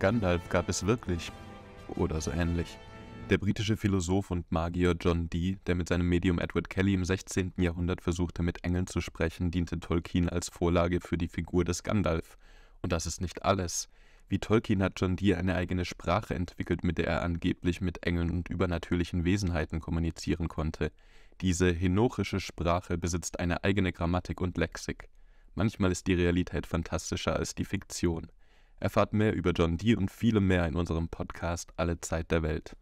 Gandalf gab es wirklich. Oder so ähnlich. Der britische Philosoph und Magier John Dee, der mit seinem Medium Edward Kelly im 16. Jahrhundert versuchte, mit Engeln zu sprechen, diente Tolkien als Vorlage für die Figur des Gandalf. Und das ist nicht alles. Wie Tolkien hat John Dee eine eigene Sprache entwickelt, mit der er angeblich mit Engeln und übernatürlichen Wesenheiten kommunizieren konnte. Diese henochische Sprache besitzt eine eigene Grammatik und Lexik. Manchmal ist die Realität fantastischer als die Fiktion. Erfahrt mehr über John Dee und viele mehr in unserem Podcast Alle Zeit der Welt.